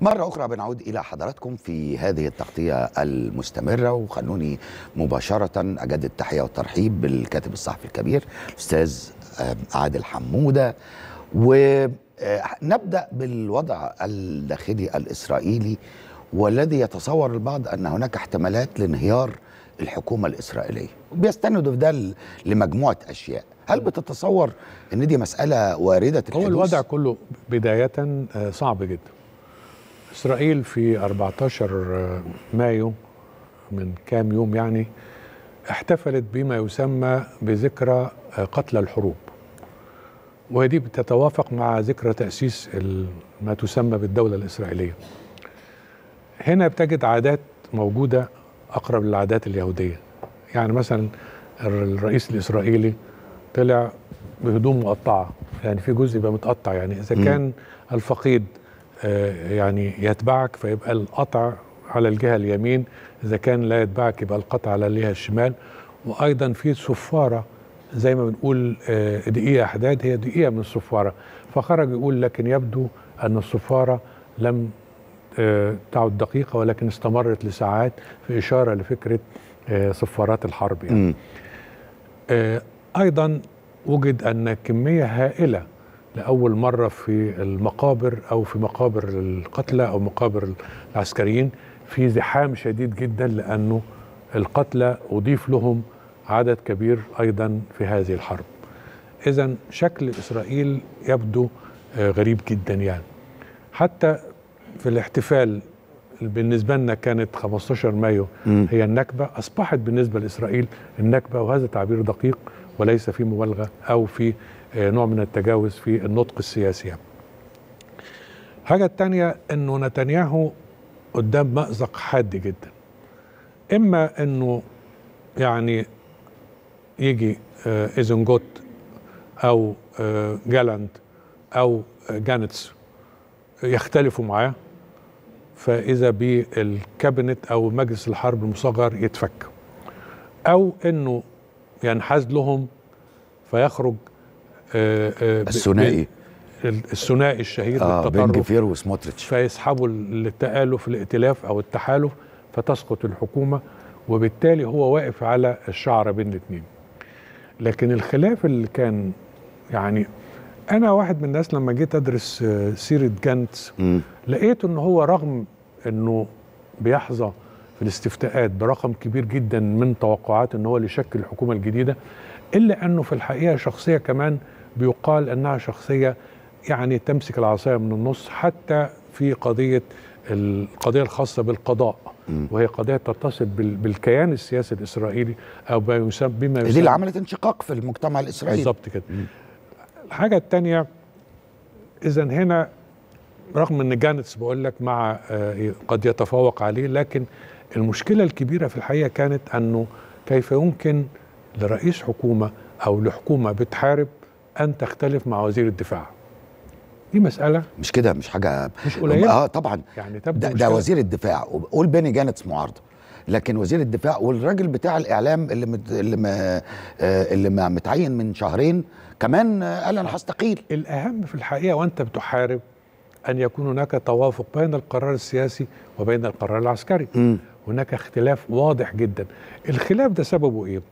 مرة أخرى بنعود إلى حضراتكم في هذه التغطية المستمرة وخلوني مباشرة أجدد التحية والترحيب بالكاتب الصحفي الكبير الأستاذ آه، عادل حمودة ونبدأ بالوضع الداخلي الإسرائيلي والذي يتصور البعض أن هناك احتمالات لانهيار الحكومة الإسرائيلية بيستندوا في ده لمجموعة أشياء هل بتتصور أن دي مسألة واردة الحدوث؟ هو الوضع كله بداية آه، صعب جدا إسرائيل في 14 مايو من كام يوم يعني احتفلت بما يسمى بذكرى قتل الحروب ودي بتتوافق مع ذكرى تأسيس ما تسمى بالدولة الإسرائيلية هنا بتجد عادات موجودة أقرب للعادات اليهودية يعني مثلا الرئيس الإسرائيلي طلع بهدوم مقطعة يعني في جزء يبقى متقطع يعني إذا كان الفقيد آه، يعني يتبعك فيبقى القطع على الجهه اليمين اذا كان لا يتبعك يبقى القطع على الجهه الشمال وايضا في صفاره زي ما بنقول آه، دقيقه حداد هي دقيقه من الصفاره فخرج يقول لكن يبدو ان الصفاره لم آه، تعد دقيقه ولكن استمرت لساعات في اشاره لفكره صفارات الحرب يعني. ايضا وجد ان كميه هائله لاول مره في المقابر او في مقابر القتلى او مقابر العسكريين في زحام شديد جدا لانه القتلى اضيف لهم عدد كبير ايضا في هذه الحرب. اذا شكل اسرائيل يبدو آه، غريب جدا يعني. حتى في الاحتفال بالنسبه لنا كانت 15 مايو هي النكبه اصبحت بالنسبه لاسرائيل النكبه وهذا تعبير دقيق وليس في مبالغه او في آه، نوع من التجاوز في النطق السياسي حاجة الثانية أنه نتنياهو قدام مأزق حاد جدا إما أنه يعني يجي آه، إيزنجوت أو آه، جالاند أو جانتس يختلفوا معاه فإذا بالكابينت أو مجلس الحرب المصغر يتفك أو أنه ينحاز لهم فيخرج آه، آه، الثنائي الثنائي الشهير آه بين جفير وسموتريتش فيسحبوا التآلف الائتلاف او التحالف فتسقط الحكومه وبالتالي هو واقف على الشعره بين الاثنين لكن الخلاف اللي كان يعني انا واحد من الناس لما جيت ادرس آه، سيره جانتس لقيت ان هو رغم انه بيحظى في الاستفتاءات برقم كبير جدا من توقعات ان هو اللي يشكل الحكومه الجديده الا انه في الحقيقه شخصيه كمان بيقال انها شخصيه يعني تمسك العصايه من النص حتى في قضيه القضيه الخاصه بالقضاء وهي قضيه تتصل بالكيان السياسي الاسرائيلي او بما يسمى بما يسمى دي اللي عملت انشقاق في المجتمع الاسرائيلي بالظبط كده الحاجه الثانيه اذا هنا رغم ان جانتس بقول لك مع آه، قد يتفوق عليه لكن المشكله الكبيره في الحقيقه كانت انه كيف يمكن لرئيس حكومه او لحكومه بتحارب ان تختلف مع وزير الدفاع دي مسألة مش كده مش حاجة مش قليلة اه طبعا يعني تبدو ده, ده وزير الدفاع قول بيني جانتس معارضة لكن وزير الدفاع والراجل بتاع الاعلام اللي مت اللي ما آه، اللي ما متعين من شهرين كمان قال انا هستقيل الاهم في الحقيقه وانت بتحارب ان يكون هناك توافق بين القرار السياسي وبين القرار العسكري م. هناك اختلاف واضح جدا الخلاف ده سببه ايه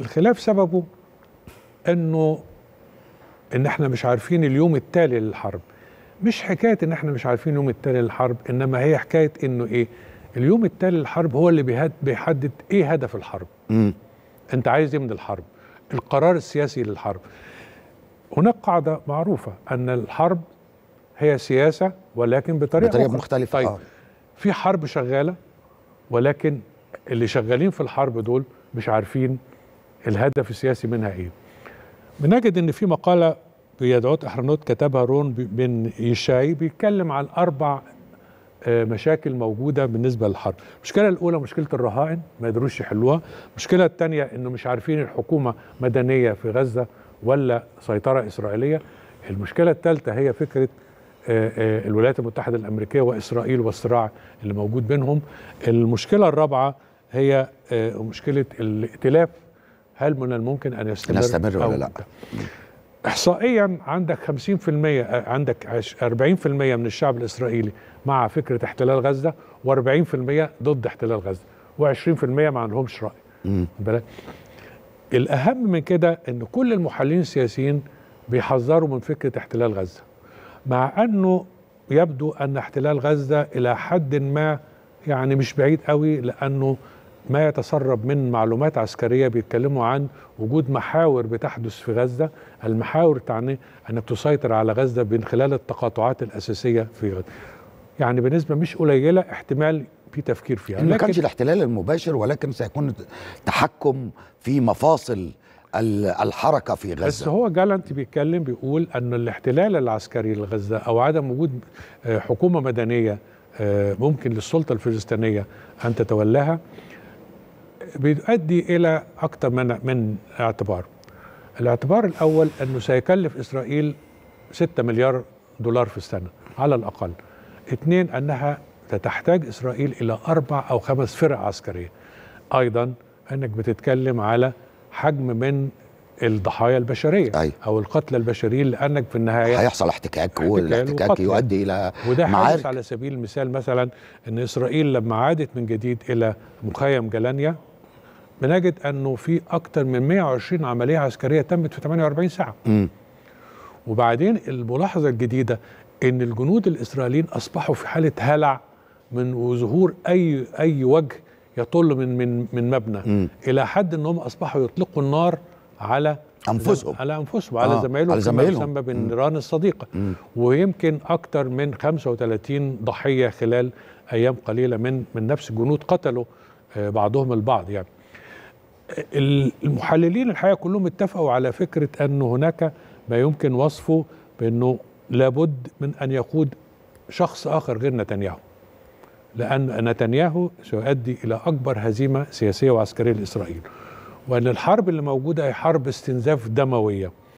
الخلاف سببه انه ان احنا مش عارفين اليوم التالي للحرب مش حكايه ان احنا مش عارفين اليوم التالي للحرب انما هي حكايه انه ايه اليوم التالي للحرب هو اللي بيحدد ايه هدف الحرب م. انت عايز ايه من الحرب القرار السياسي للحرب هناك قاعده معروفه ان الحرب هي سياسه ولكن بطريقه, بطريقة مختلفه طيب آه. في حرب شغاله ولكن اللي شغالين في الحرب دول مش عارفين الهدف السياسي منها ايه بنجد ان في مقاله بيدعوت احرنوت كتبها رون بن يشاي بيتكلم عن اربع آه، مشاكل موجوده بالنسبه للحرب المشكله الاولى مشكله الرهائن ما قدروش يحلوها المشكله الثانيه انه مش عارفين الحكومه مدنيه في غزه ولا سيطره اسرائيليه المشكله الثالثه هي فكره آه، آه، الولايات المتحده الامريكيه واسرائيل والصراع اللي موجود بينهم المشكله الرابعه هي مشكله الائتلاف هل من الممكن ان يستمر نستمر ولا لا احصائيا عندك 50% عندك 40% من الشعب الاسرائيلي مع فكره احتلال غزه و40% ضد احتلال غزه و20% ما عندهمش راي بالك الاهم من كده ان كل المحللين السياسيين بيحذروا من فكره احتلال غزه مع انه يبدو ان احتلال غزه الى حد ما يعني مش بعيد قوي لانه ما يتسرب من معلومات عسكرية بيتكلموا عن وجود محاور بتحدث في غزة المحاور تعني أن تسيطر على غزة من خلال التقاطعات الأساسية في غزة يعني بنسبة مش قليلة احتمال في تفكير فيها ما كانش الاحتلال المباشر ولكن سيكون تحكم في مفاصل الحركه في غزه بس هو جالنت بيتكلم بيقول ان الاحتلال العسكري لغزه او عدم وجود آه، حكومه مدنيه آه، ممكن للسلطه الفلسطينيه ان تتولاها بيؤدي إلى أكثر من من اعتبار الاعتبار الأول أنه سيكلف إسرائيل 6 مليار دولار في السنة على الأقل اثنين أنها تحتاج إسرائيل إلى أربع أو خمس فرق عسكرية أيضا أنك بتتكلم على حجم من الضحايا البشريه أي. او القتلى البشريين لانك في النهايه هيحصل احتكاك والاحتكاك يؤدي الى وده معارك على سبيل المثال مثلا ان اسرائيل لما عادت من جديد الى مخيم جلانيا بنجد انه في اكثر من 120 عمليه عسكريه تمت في 48 ساعه. م. وبعدين الملاحظه الجديده ان الجنود الاسرائيليين اصبحوا في حاله هلع من ظهور اي اي وجه يطل من من من مبنى م. الى حد انهم اصبحوا يطلقوا النار على انفسهم على انفسهم على آه. زمايلهم على زمايلهم بسبب بالنيران الصديقه م. ويمكن اكثر من 35 ضحيه خلال ايام قليله من من نفس الجنود قتلوا آه، بعضهم البعض يعني المحللين الحقيقه كلهم اتفقوا على فكره ان هناك ما يمكن وصفه بانه لابد من ان يقود شخص اخر غير نتنياهو لان نتنياهو سيؤدي الى اكبر هزيمه سياسيه وعسكريه لاسرائيل وان الحرب اللي موجوده هي حرب استنزاف دمويه